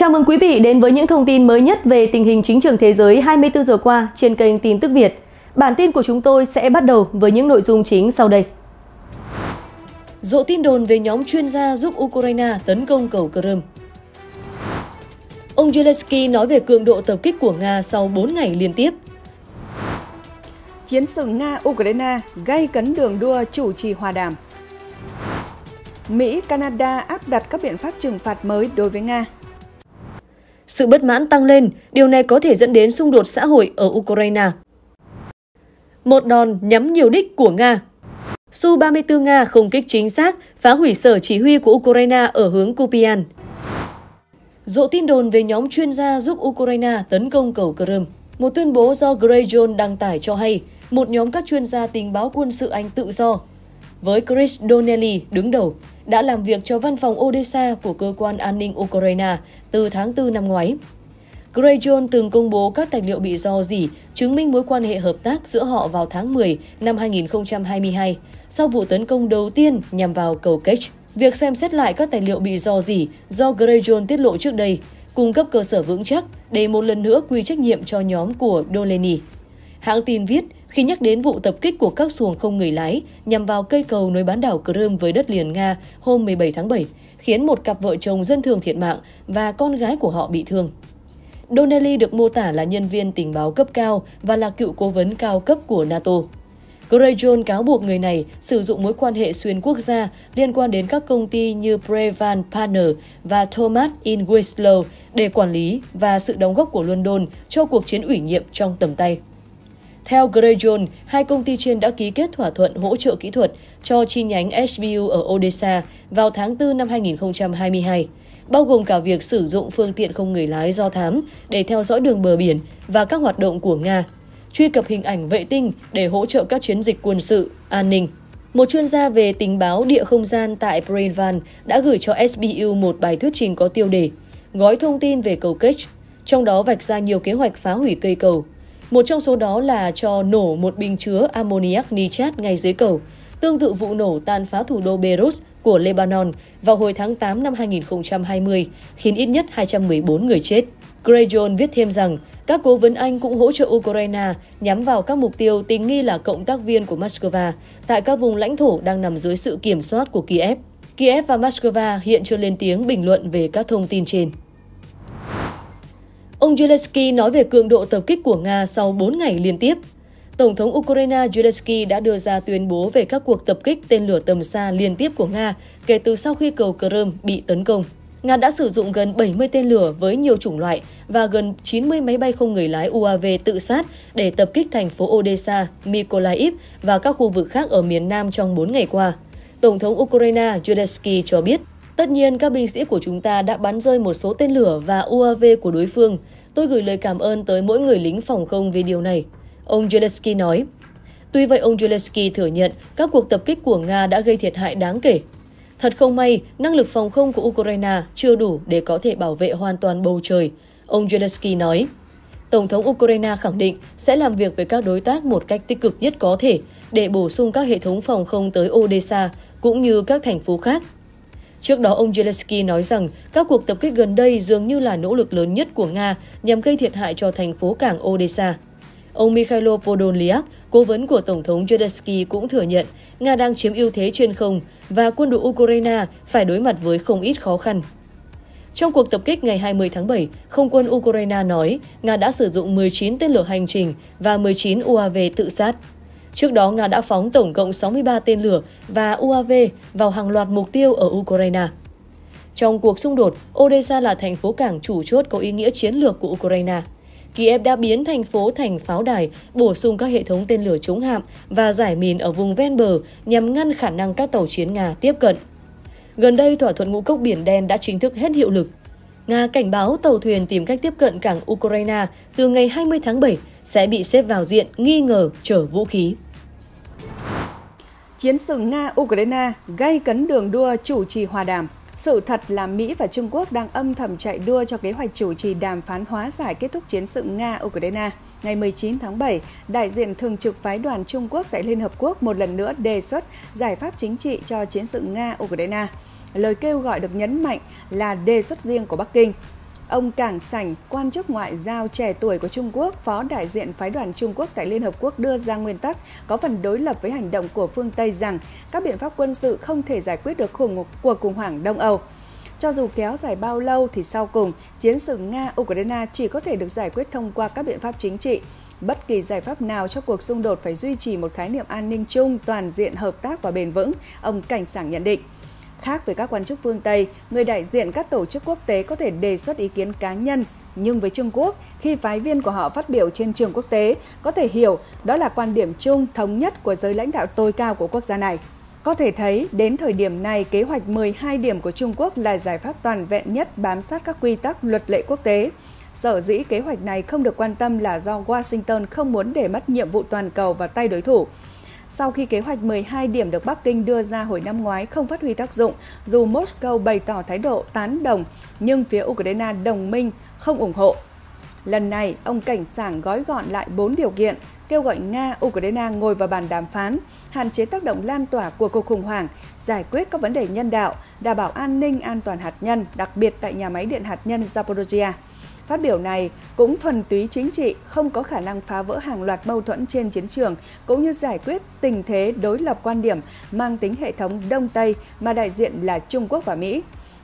Chào mừng quý vị đến với những thông tin mới nhất về tình hình chính trường thế giới 24 giờ qua trên kênh Tin tức Việt. Bản tin của chúng tôi sẽ bắt đầu với những nội dung chính sau đây. Dộ tin đồn về nhóm chuyên gia giúp Ukraine tấn công cầu Crimea. Ông Zelensky nói về cường độ tập kích của Nga sau 4 ngày liên tiếp. Chiến sự Nga-Ukraine gây cấn đường đua chủ trì hòa đàm. Mỹ, Canada áp đặt các biện pháp trừng phạt mới đối với Nga sự bất mãn tăng lên, điều này có thể dẫn đến xung đột xã hội ở Ukraine. Một đòn nhắm nhiều đích của Nga Su-34 Nga không kích chính xác, phá hủy sở chỉ huy của Ukraine ở hướng Kupian. Dỗ tin đồn về nhóm chuyên gia giúp Ukraine tấn công cầu Crimea. Một tuyên bố do Grey John đăng tải cho hay, một nhóm các chuyên gia tình báo quân sự Anh tự do với Chris Donnelly đứng đầu, đã làm việc cho văn phòng Odessa của cơ quan an ninh Ukraine từ tháng 4 năm ngoái. Gray John từng công bố các tài liệu bị do dỉ chứng minh mối quan hệ hợp tác giữa họ vào tháng 10 năm 2022, sau vụ tấn công đầu tiên nhằm vào cầu Cage. Việc xem xét lại các tài liệu bị do dỉ do Gray John tiết lộ trước đây, cung cấp cơ sở vững chắc để một lần nữa quy trách nhiệm cho nhóm của Doleny. Hãng tin viết khi nhắc đến vụ tập kích của các xuồng không người lái nhằm vào cây cầu nối bán đảo Crimea với đất liền Nga hôm 17 tháng 7, khiến một cặp vợ chồng dân thường thiệt mạng và con gái của họ bị thương. Donnelly được mô tả là nhân viên tình báo cấp cao và là cựu cố vấn cao cấp của NATO. Grayjohn cáo buộc người này sử dụng mối quan hệ xuyên quốc gia liên quan đến các công ty như Prevan Partner và Thomas in để quản lý và sự đóng góp của London cho cuộc chiến ủy nhiệm trong tầm tay. Theo Greyjoy, hai công ty trên đã ký kết thỏa thuận hỗ trợ kỹ thuật cho chi nhánh SBU ở Odessa vào tháng 4 năm 2022, bao gồm cả việc sử dụng phương tiện không người lái do thám để theo dõi đường bờ biển và các hoạt động của Nga, truy cập hình ảnh vệ tinh để hỗ trợ các chiến dịch quân sự, an ninh. Một chuyên gia về tình báo địa không gian tại Brainvan đã gửi cho SBU một bài thuyết trình có tiêu đề Gói thông tin về cầu Ketch, trong đó vạch ra nhiều kế hoạch phá hủy cây cầu một trong số đó là cho nổ một bình chứa ammoniac nitrat ngay dưới cầu, tương tự vụ nổ tàn phá thủ đô Beirut của Lebanon vào hồi tháng 8 năm 2020, khiến ít nhất 214 người chết. Grayjohn viết thêm rằng, các cố vấn Anh cũng hỗ trợ Ukraine nhắm vào các mục tiêu tình nghi là cộng tác viên của Moscow tại các vùng lãnh thổ đang nằm dưới sự kiểm soát của Kiev. Kiev và Moscow hiện chưa lên tiếng bình luận về các thông tin trên. Ông Zelensky nói về cường độ tập kích của Nga sau 4 ngày liên tiếp. Tổng thống Ukraine Zelensky đã đưa ra tuyên bố về các cuộc tập kích tên lửa tầm xa liên tiếp của Nga kể từ sau khi cầu Crimea bị tấn công. Nga đã sử dụng gần 70 tên lửa với nhiều chủng loại và gần 90 máy bay không người lái UAV tự sát để tập kích thành phố Odessa, Mykolaiv và các khu vực khác ở miền Nam trong 4 ngày qua. Tổng thống Ukraine Zelensky cho biết Tất nhiên, các binh sĩ của chúng ta đã bắn rơi một số tên lửa và UAV của đối phương. Tôi gửi lời cảm ơn tới mỗi người lính phòng không vì điều này. Ông Zelensky nói. Tuy vậy, ông Zelensky thừa nhận các cuộc tập kích của Nga đã gây thiệt hại đáng kể. Thật không may, năng lực phòng không của Ukraine chưa đủ để có thể bảo vệ hoàn toàn bầu trời, ông Zelensky nói. Tổng thống Ukraine khẳng định sẽ làm việc với các đối tác một cách tích cực nhất có thể để bổ sung các hệ thống phòng không tới Odessa cũng như các thành phố khác Trước đó, ông Zelensky nói rằng các cuộc tập kích gần đây dường như là nỗ lực lớn nhất của Nga nhằm gây thiệt hại cho thành phố cảng Odessa. Ông Mikhailo Podolyak, cố vấn của Tổng thống Zelensky cũng thừa nhận Nga đang chiếm ưu thế trên không và quân đội Ukraine phải đối mặt với không ít khó khăn. Trong cuộc tập kích ngày 20 tháng 7, không quân Ukraine nói Nga đã sử dụng 19 tên lửa hành trình và 19 UAV tự sát. Trước đó, Nga đã phóng tổng cộng 63 tên lửa và UAV vào hàng loạt mục tiêu ở Ukraine. Trong cuộc xung đột, Odessa là thành phố cảng chủ chốt có ý nghĩa chiến lược của Ukraine. Kiev đã biến thành phố thành pháo đài, bổ sung các hệ thống tên lửa chống hạm và giải mìn ở vùng ven bờ nhằm ngăn khả năng các tàu chiến Nga tiếp cận. Gần đây, thỏa thuận ngũ cốc Biển Đen đã chính thức hết hiệu lực. Nga cảnh báo tàu thuyền tìm cách tiếp cận cảng Ukraine từ ngày 20 tháng 7 sẽ bị xếp vào diện nghi ngờ chở vũ khí. Chiến sự Nga-Ukraine gây cấn đường đua chủ trì hòa đàm. Sự thật là Mỹ và Trung Quốc đang âm thầm chạy đua cho kế hoạch chủ trì đàm phán hóa giải kết thúc chiến sự Nga-Ukraine. Ngày 19 tháng 7, đại diện thường trực phái đoàn Trung Quốc tại Liên Hợp Quốc một lần nữa đề xuất giải pháp chính trị cho chiến sự Nga-Ukraine lời kêu gọi được nhấn mạnh là đề xuất riêng của Bắc Kinh. Ông Cảng Sảnh, quan chức ngoại giao trẻ tuổi của Trung Quốc, phó đại diện phái đoàn Trung Quốc tại Liên Hợp Quốc đưa ra nguyên tắc có phần đối lập với hành động của phương Tây rằng các biện pháp quân sự không thể giải quyết được khủng cuộc khủng hoảng Đông Âu. Cho dù kéo dài bao lâu thì sau cùng, chiến sự Nga-Ukraine chỉ có thể được giải quyết thông qua các biện pháp chính trị. Bất kỳ giải pháp nào cho cuộc xung đột phải duy trì một khái niệm an ninh chung, toàn diện, hợp tác và bền vững, ông Cảnh Sảng nhận định. Khác với các quan chức phương Tây, người đại diện các tổ chức quốc tế có thể đề xuất ý kiến cá nhân, nhưng với Trung Quốc, khi phái viên của họ phát biểu trên trường quốc tế, có thể hiểu đó là quan điểm chung thống nhất của giới lãnh đạo tối cao của quốc gia này. Có thể thấy, đến thời điểm này, kế hoạch 12 điểm của Trung Quốc là giải pháp toàn vẹn nhất bám sát các quy tắc luật lệ quốc tế. Sở dĩ kế hoạch này không được quan tâm là do Washington không muốn để mất nhiệm vụ toàn cầu vào tay đối thủ – sau khi kế hoạch 12 điểm được Bắc Kinh đưa ra hồi năm ngoái không phát huy tác dụng, dù Moscow bày tỏ thái độ tán đồng, nhưng phía Ukraine đồng minh không ủng hộ. Lần này, ông Cảnh Sảng gói gọn lại 4 điều kiện, kêu gọi Nga, Ukraine ngồi vào bàn đàm phán, hạn chế tác động lan tỏa của cuộc khủng hoảng, giải quyết các vấn đề nhân đạo, đảm bảo an ninh an toàn hạt nhân, đặc biệt tại nhà máy điện hạt nhân Zaporozhia. Phát biểu này cũng thuần túy chính trị, không có khả năng phá vỡ hàng loạt mâu thuẫn trên chiến trường, cũng như giải quyết tình thế đối lập quan điểm mang tính hệ thống Đông Tây mà đại diện là Trung Quốc và Mỹ.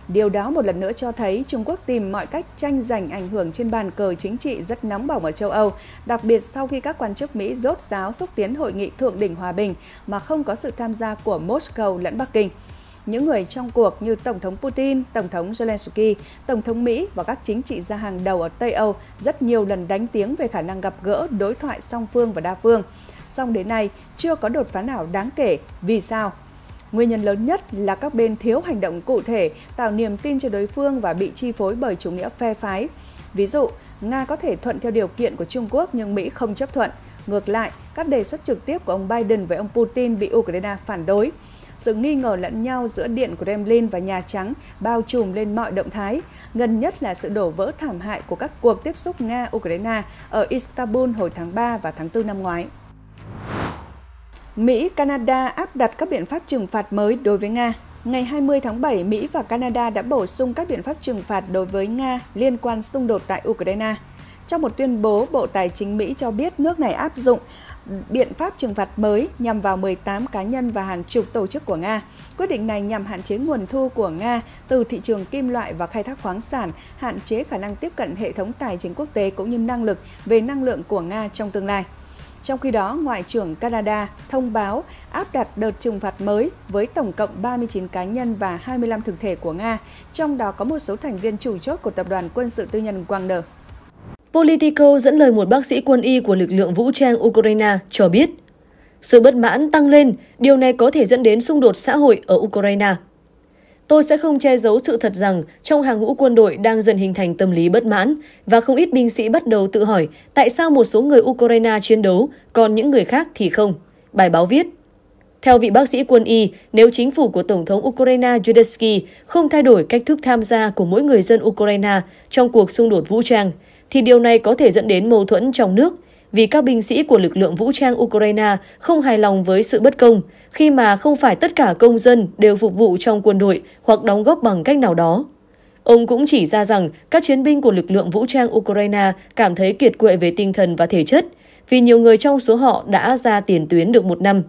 Điều đó một lần nữa cho thấy Trung Quốc tìm mọi cách tranh giành ảnh hưởng trên bàn cờ chính trị rất nóng bỏng ở châu Âu, đặc biệt sau khi các quan chức Mỹ rốt ráo xúc tiến hội nghị thượng đỉnh hòa bình mà không có sự tham gia của Moscow lẫn Bắc Kinh những người trong cuộc như Tổng thống Putin, Tổng thống Zelensky, Tổng thống Mỹ và các chính trị gia hàng đầu ở Tây Âu rất nhiều lần đánh tiếng về khả năng gặp gỡ đối thoại song phương và đa phương. Song đến nay, chưa có đột phá nào đáng kể. Vì sao? Nguyên nhân lớn nhất là các bên thiếu hành động cụ thể, tạo niềm tin cho đối phương và bị chi phối bởi chủ nghĩa phe phái. Ví dụ, Nga có thể thuận theo điều kiện của Trung Quốc nhưng Mỹ không chấp thuận. Ngược lại, các đề xuất trực tiếp của ông Biden với ông Putin bị Ukraine phản đối sự nghi ngờ lẫn nhau giữa Điện Kremlin và Nhà Trắng bao trùm lên mọi động thái, gần nhất là sự đổ vỡ thảm hại của các cuộc tiếp xúc Nga-Ukraine ở Istanbul hồi tháng 3 và tháng 4 năm ngoái. Mỹ, Canada áp đặt các biện pháp trừng phạt mới đối với Nga ngày 20 tháng 7, Mỹ và Canada đã bổ sung các biện pháp trừng phạt đối với Nga liên quan xung đột tại Ukraine. Trong một tuyên bố, Bộ Tài chính Mỹ cho biết nước này áp dụng biện pháp trừng phạt mới nhằm vào 18 cá nhân và hàng chục tổ chức của Nga. Quyết định này nhằm hạn chế nguồn thu của Nga từ thị trường kim loại và khai thác khoáng sản, hạn chế khả năng tiếp cận hệ thống tài chính quốc tế cũng như năng lực về năng lượng của Nga trong tương lai. Trong khi đó, Ngoại trưởng Canada thông báo áp đặt đợt trừng phạt mới với tổng cộng 39 cá nhân và 25 thực thể của Nga, trong đó có một số thành viên chủ chốt của tập đoàn quân sự tư nhân Wagner. Politico dẫn lời một bác sĩ quân y của lực lượng vũ trang Ukraine cho biết, sự bất mãn tăng lên, điều này có thể dẫn đến xung đột xã hội ở Ukraine. Tôi sẽ không che giấu sự thật rằng trong hàng ngũ quân đội đang dần hình thành tâm lý bất mãn và không ít binh sĩ bắt đầu tự hỏi tại sao một số người Ukraine chiến đấu, còn những người khác thì không. Bài báo viết. Theo vị bác sĩ quân y, nếu chính phủ của Tổng thống Ukraine Zelensky không thay đổi cách thức tham gia của mỗi người dân Ukraine trong cuộc xung đột vũ trang, thì điều này có thể dẫn đến mâu thuẫn trong nước vì các binh sĩ của lực lượng vũ trang Ukraine không hài lòng với sự bất công khi mà không phải tất cả công dân đều phục vụ trong quân đội hoặc đóng góp bằng cách nào đó. Ông cũng chỉ ra rằng các chiến binh của lực lượng vũ trang Ukraine cảm thấy kiệt quệ về tinh thần và thể chất, vì nhiều người trong số họ đã ra tiền tuyến được một năm.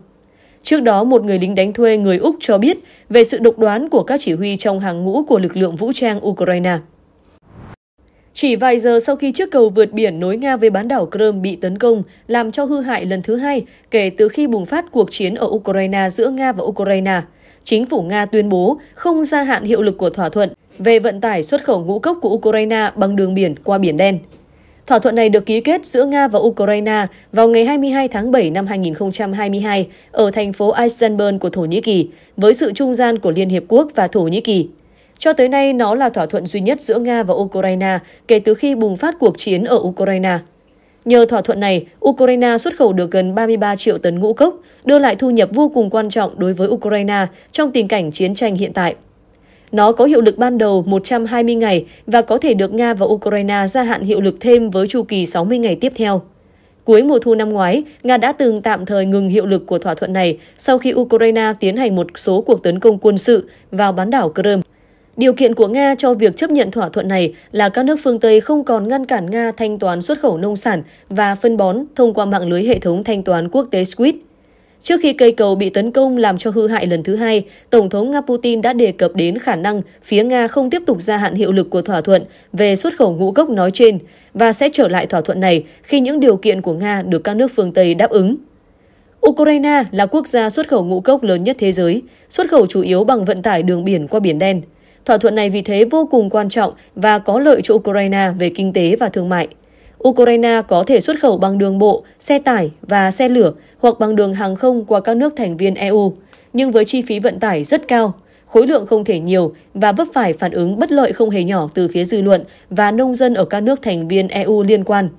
Trước đó, một người lính đánh thuê người Úc cho biết về sự độc đoán của các chỉ huy trong hàng ngũ của lực lượng vũ trang Ukraine. Chỉ vài giờ sau khi chiếc cầu vượt biển nối Nga với bán đảo Crimea bị tấn công, làm cho hư hại lần thứ hai kể từ khi bùng phát cuộc chiến ở Ukraine giữa Nga và Ukraine, chính phủ Nga tuyên bố không gia hạn hiệu lực của thỏa thuận về vận tải xuất khẩu ngũ cốc của Ukraine bằng đường biển qua Biển Đen. Thỏa thuận này được ký kết giữa Nga và Ukraine vào ngày 22 tháng 7 năm 2022 ở thành phố Istanbul của Thổ Nhĩ Kỳ, với sự trung gian của Liên Hiệp Quốc và Thổ Nhĩ Kỳ. Cho tới nay, nó là thỏa thuận duy nhất giữa Nga và Ukraine kể từ khi bùng phát cuộc chiến ở Ukraine. Nhờ thỏa thuận này, Ukraine xuất khẩu được gần 33 triệu tấn ngũ cốc, đưa lại thu nhập vô cùng quan trọng đối với Ukraine trong tình cảnh chiến tranh hiện tại. Nó có hiệu lực ban đầu 120 ngày và có thể được Nga và Ukraine gia hạn hiệu lực thêm với chu kỳ 60 ngày tiếp theo. Cuối mùa thu năm ngoái, Nga đã từng tạm thời ngừng hiệu lực của thỏa thuận này sau khi Ukraine tiến hành một số cuộc tấn công quân sự vào bán đảo Crimea. Điều kiện của Nga cho việc chấp nhận thỏa thuận này là các nước phương Tây không còn ngăn cản Nga thanh toán xuất khẩu nông sản và phân bón thông qua mạng lưới hệ thống thanh toán quốc tế SWIFT. Trước khi cây cầu bị tấn công làm cho hư hại lần thứ hai, Tổng thống Nga Putin đã đề cập đến khả năng phía Nga không tiếp tục gia hạn hiệu lực của thỏa thuận về xuất khẩu ngũ cốc nói trên và sẽ trở lại thỏa thuận này khi những điều kiện của Nga được các nước phương Tây đáp ứng. Ukraine là quốc gia xuất khẩu ngũ cốc lớn nhất thế giới, xuất khẩu chủ yếu bằng vận tải đường biển qua Biển Đen – Thỏa thuận này vì thế vô cùng quan trọng và có lợi cho Ukraine về kinh tế và thương mại. Ukraine có thể xuất khẩu bằng đường bộ, xe tải và xe lửa hoặc bằng đường hàng không qua các nước thành viên EU, nhưng với chi phí vận tải rất cao, khối lượng không thể nhiều và vấp phải phản ứng bất lợi không hề nhỏ từ phía dư luận và nông dân ở các nước thành viên EU liên quan.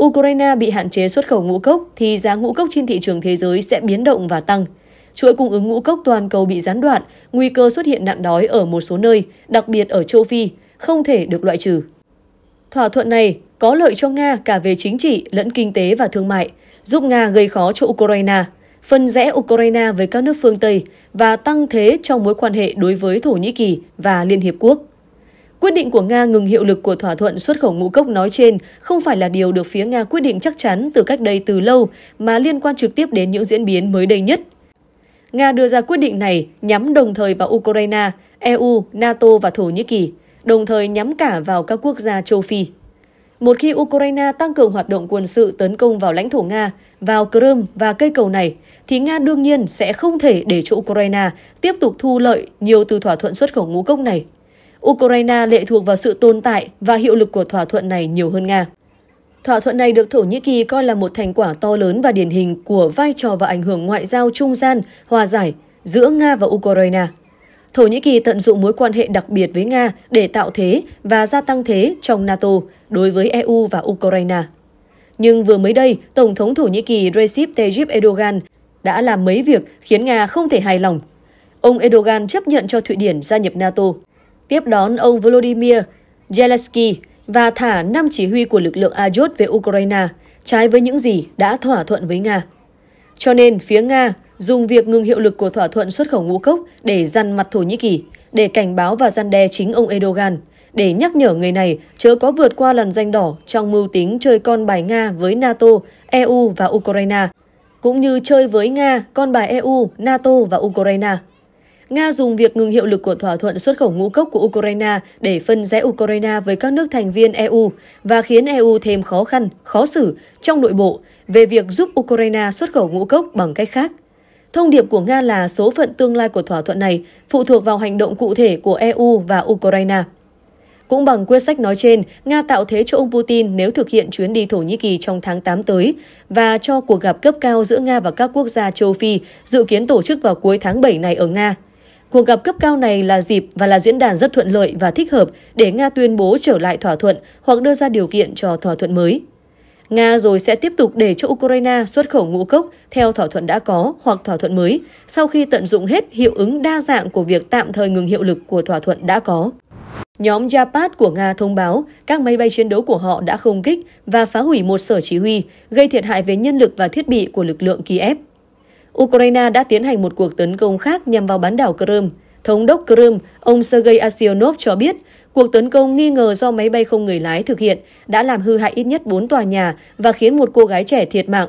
Ukraine bị hạn chế xuất khẩu ngũ cốc thì giá ngũ cốc trên thị trường thế giới sẽ biến động và tăng – chuỗi cung ứng ngũ cốc toàn cầu bị gián đoạn, nguy cơ xuất hiện nạn đói ở một số nơi, đặc biệt ở châu Phi, không thể được loại trừ. Thỏa thuận này có lợi cho Nga cả về chính trị lẫn kinh tế và thương mại, giúp Nga gây khó cho Ukraine, phân rẽ Ukraine với các nước phương Tây và tăng thế trong mối quan hệ đối với Thổ Nhĩ Kỳ và Liên Hiệp Quốc. Quyết định của Nga ngừng hiệu lực của thỏa thuận xuất khẩu ngũ cốc nói trên không phải là điều được phía Nga quyết định chắc chắn từ cách đây từ lâu mà liên quan trực tiếp đến những diễn biến mới đây nhất Nga đưa ra quyết định này nhắm đồng thời vào Ukraine, EU, NATO và Thổ Nhĩ Kỳ, đồng thời nhắm cả vào các quốc gia châu Phi. Một khi Ukraine tăng cường hoạt động quân sự tấn công vào lãnh thổ Nga, vào Crimea và cây cầu này, thì Nga đương nhiên sẽ không thể để cho Ukraine tiếp tục thu lợi nhiều từ thỏa thuận xuất khẩu ngũ cốc này. Ukraine lệ thuộc vào sự tồn tại và hiệu lực của thỏa thuận này nhiều hơn Nga. Thỏa thuận này được Thổ Nhĩ Kỳ coi là một thành quả to lớn và điển hình của vai trò và ảnh hưởng ngoại giao trung gian, hòa giải giữa Nga và Ukraine. Thổ Nhĩ Kỳ tận dụng mối quan hệ đặc biệt với Nga để tạo thế và gia tăng thế trong NATO đối với EU và Ukraine. Nhưng vừa mới đây, Tổng thống Thổ Nhĩ Kỳ Recep Tayyip Erdogan đã làm mấy việc khiến Nga không thể hài lòng. Ông Erdogan chấp nhận cho Thụy Điển gia nhập NATO. Tiếp đón ông Volodymyr Zelensky, và thả năm chỉ huy của lực lượng Ayot về Ukraine, trái với những gì đã thỏa thuận với Nga. Cho nên, phía Nga dùng việc ngừng hiệu lực của thỏa thuận xuất khẩu ngũ cốc để dằn mặt Thổ Nhĩ Kỳ, để cảnh báo và gian đe chính ông Erdogan, để nhắc nhở người này chớ có vượt qua lần danh đỏ trong mưu tính chơi con bài Nga với NATO, EU và Ukraine, cũng như chơi với Nga con bài EU, NATO và Ukraine. Nga dùng việc ngừng hiệu lực của thỏa thuận xuất khẩu ngũ cốc của Ukraine để phân rẽ Ukraine với các nước thành viên EU và khiến EU thêm khó khăn, khó xử trong nội bộ về việc giúp Ukraine xuất khẩu ngũ cốc bằng cách khác. Thông điệp của Nga là số phận tương lai của thỏa thuận này phụ thuộc vào hành động cụ thể của EU và Ukraine. Cũng bằng quyết sách nói trên, Nga tạo thế cho ông Putin nếu thực hiện chuyến đi Thổ Nhĩ Kỳ trong tháng 8 tới và cho cuộc gặp cấp cao giữa Nga và các quốc gia châu Phi dự kiến tổ chức vào cuối tháng 7 này ở Nga. Cuộc gặp cấp cao này là dịp và là diễn đàn rất thuận lợi và thích hợp để Nga tuyên bố trở lại thỏa thuận hoặc đưa ra điều kiện cho thỏa thuận mới. Nga rồi sẽ tiếp tục để cho Ukraine xuất khẩu ngũ cốc theo thỏa thuận đã có hoặc thỏa thuận mới sau khi tận dụng hết hiệu ứng đa dạng của việc tạm thời ngừng hiệu lực của thỏa thuận đã có. Nhóm Japat của Nga thông báo các máy bay chiến đấu của họ đã không kích và phá hủy một sở chỉ huy, gây thiệt hại về nhân lực và thiết bị của lực lượng Kiev. Ukraine đã tiến hành một cuộc tấn công khác nhằm vào bán đảo Crimea. Thống đốc Crimea, ông Sergei Aksyonov cho biết, cuộc tấn công nghi ngờ do máy bay không người lái thực hiện đã làm hư hại ít nhất 4 tòa nhà và khiến một cô gái trẻ thiệt mạng.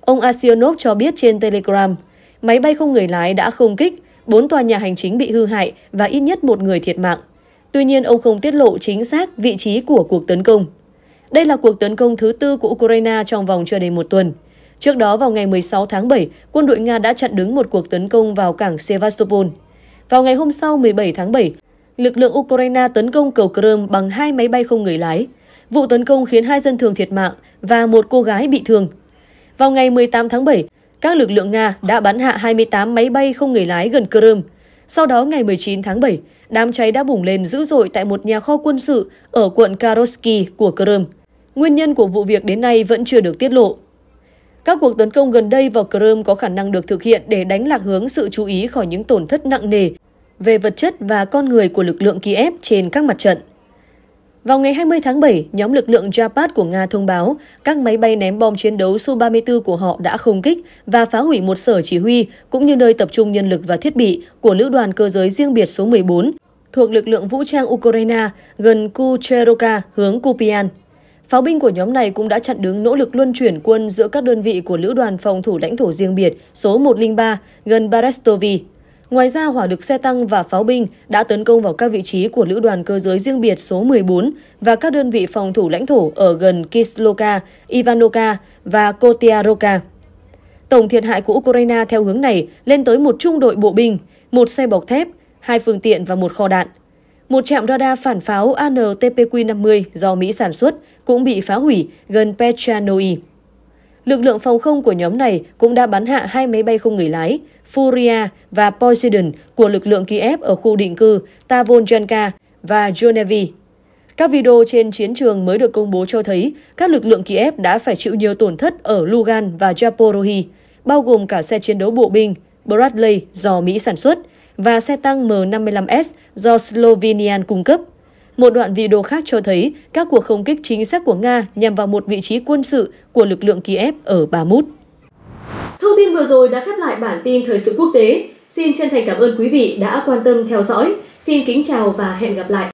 Ông Aksyonov cho biết trên Telegram, máy bay không người lái đã không kích, 4 tòa nhà hành chính bị hư hại và ít nhất một người thiệt mạng. Tuy nhiên, ông không tiết lộ chính xác vị trí của cuộc tấn công. Đây là cuộc tấn công thứ tư của Ukraine trong vòng chưa đầy một tuần. Trước đó vào ngày 16 tháng 7, quân đội Nga đã chặn đứng một cuộc tấn công vào cảng Sevastopol. Vào ngày hôm sau 17 tháng 7, lực lượng Ukraine tấn công cầu Crimea bằng hai máy bay không người lái. Vụ tấn công khiến hai dân thường thiệt mạng và một cô gái bị thương. Vào ngày 18 tháng 7, các lực lượng Nga đã bắn hạ 28 máy bay không người lái gần Crimea. Sau đó ngày 19 tháng 7, đám cháy đã bùng lên dữ dội tại một nhà kho quân sự ở quận Karosky của Crimea. Nguyên nhân của vụ việc đến nay vẫn chưa được tiết lộ. Các cuộc tấn công gần đây vào Crimea có khả năng được thực hiện để đánh lạc hướng sự chú ý khỏi những tổn thất nặng nề về vật chất và con người của lực lượng Kiev trên các mặt trận. Vào ngày 20 tháng 7, nhóm lực lượng Japat của Nga thông báo các máy bay ném bom chiến đấu Su-34 của họ đã không kích và phá hủy một sở chỉ huy cũng như nơi tập trung nhân lực và thiết bị của Lữ đoàn Cơ giới riêng biệt số 14 thuộc lực lượng vũ trang Ukraine gần Kucheroka hướng Kupian. Pháo binh của nhóm này cũng đã chặn đứng nỗ lực luân chuyển quân giữa các đơn vị của Lữ đoàn phòng thủ lãnh thổ riêng biệt số 103 gần Barestovi. Ngoài ra, hỏa lực xe tăng và pháo binh đã tấn công vào các vị trí của Lữ đoàn cơ giới riêng biệt số 14 và các đơn vị phòng thủ lãnh thổ ở gần Kisloka, Ivanoka và Kotiaroka. Tổng thiệt hại của Ukraine theo hướng này lên tới một trung đội bộ binh, một xe bọc thép, hai phương tiện và một kho đạn – một trạm radar phản pháo ANTPQ-50 do Mỹ sản xuất cũng bị phá hủy gần Pechanoi. Lực lượng phòng không của nhóm này cũng đã bắn hạ hai máy bay không người lái Furia và Poseidon của lực lượng Kiev ở khu định cư Tavonjanka và Jonevi. Các video trên chiến trường mới được công bố cho thấy các lực lượng Kiev đã phải chịu nhiều tổn thất ở Lugan và Japorohi, bao gồm cả xe chiến đấu bộ binh Bradley do Mỹ sản xuất và xe tăng M55S do Slovenia cung cấp. Một đoạn video khác cho thấy các cuộc không kích chính xác của Nga nhằm vào một vị trí quân sự của lực lượng Kiev ở Bamut. Thông tin vừa rồi đã khép lại bản tin thời sự quốc tế. Xin chân thành cảm ơn quý vị đã quan tâm theo dõi. Xin kính chào và hẹn gặp lại.